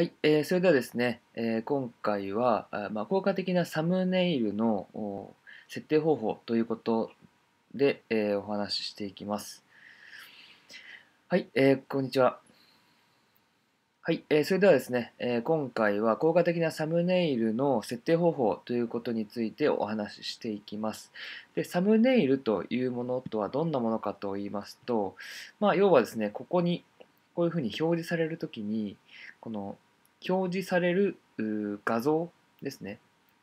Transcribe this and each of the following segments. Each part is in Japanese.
はい、えー、それではですね、えー、今回は、まあ、効果的なサムネイルの設定方法ということで、えー、お話ししていきます。はい、えー、こんにちは。はい、えー、それではですね、えー、今回は効果的なサムネイルの設定方法ということについてお話ししていきます。で、サムネイルというものとはどんなものかと言いますと、まあ、要はですね、ここにこういうふうに表示されるときに、この表示される画像ですね。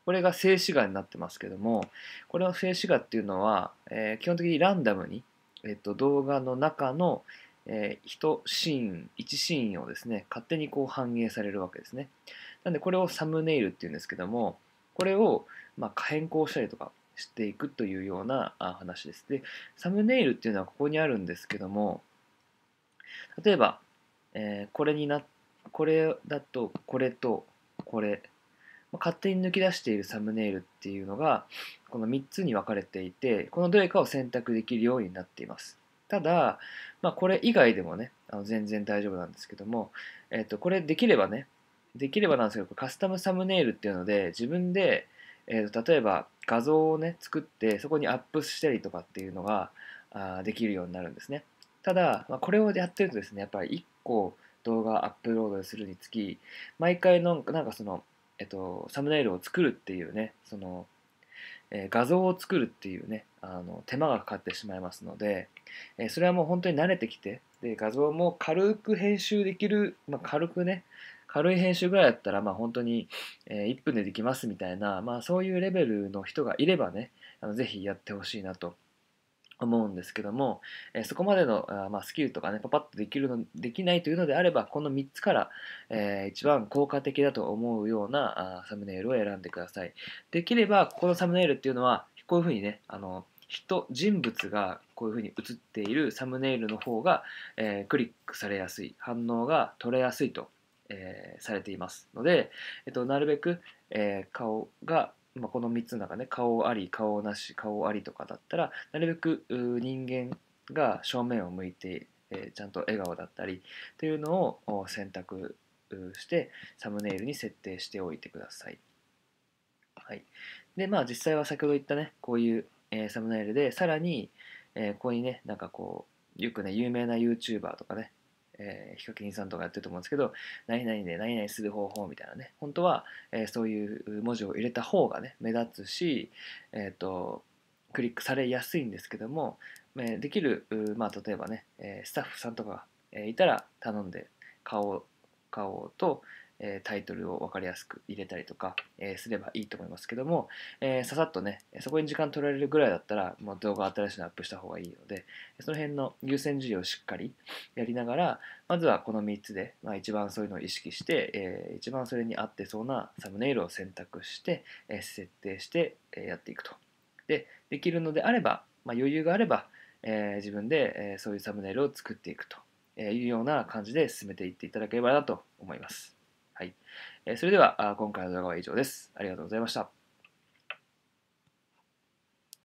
これが静止画になってますけども、これの静止画っていうのは、えー、基本的にランダムに、えっと、動画の中の、えー、1シーン、1シーンをですね、勝手にこう反映されるわけですね。なんでこれをサムネイルっていうんですけども、これをまあ変更したりとかしていくというような話です。で、サムネイルっていうのはここにあるんですけども、例えば、えー、これになっこれだとこれとこれ勝手に抜き出しているサムネイルっていうのがこの3つに分かれていてこのどれかを選択できるようになっていますただ、まあ、これ以外でもねあの全然大丈夫なんですけども、えー、とこれできればねできればなんですけどカスタムサムネイルっていうので自分で、えー、と例えば画像をね作ってそこにアップしたりとかっていうのがあできるようになるんですねただ、まあ、これをやってるとですねやっぱり1個動画アップロードするにつき、毎回の、なんかその、えっと、サムネイルを作るっていうね、その、え画像を作るっていうね、あの手間がかかってしまいますので、えそれはもう本当に慣れてきて、で、画像も軽く編集できる、まあ、軽くね、軽い編集ぐらいだったら、まあ本当に、え1分でできますみたいな、まあそういうレベルの人がいればね、あのぜひやってほしいなと思うんですけども、えそこまでのあ、まあ、スキルとかね、パパッとできるの、できないというのであれば、この3つから、えー、一番効果的だと思うようなあサムネイルを選んでください。できれば、ここのサムネイルっていうのは、こういうふうにね、あの、人、人物がこういうふうに映っているサムネイルの方が、えー、クリックされやすい、反応が取れやすいと、えー、されていますので、えっと、なるべく、え顔がまあ、この3つの中ね顔あり顔なし顔ありとかだったらなるべく人間が正面を向いて、えー、ちゃんと笑顔だったりというのを選択してサムネイルに設定しておいてください。はい、でまあ実際は先ほど言ったねこういう、えー、サムネイルでさらに、えー、ここにねなんかこうよくね有名な YouTuber とかねえー、ヒカキンさんとかやってると思うんですけど、何々で何々する方法みたいなね、本当は、えー、そういう文字を入れた方がね、目立つし、えっ、ー、と、クリックされやすいんですけども、えー、できる、まあ、例えばね、えー、スタッフさんとかがいたら頼んで買おう、買おうと、えタイトルを分かりやすく入れたりとか、えすればいいと思いますけども、えささっとね、そこに時間取られるぐらいだったら、もう動画新しいのアップした方がいいので、その辺の優先順位をしっかりやりながら、まずはこの3つで、まあ、一番そういうのを意識して、えー、一番それに合ってそうなサムネイルを選択して、え設定して、えやっていくと。で、できるのであれば、まあ、余裕があれば、え自分で、えそういうサムネイルを作っていくというような感じで進めていっていただければなと思います。それでは今回の動画は以上です。ありがとうございました。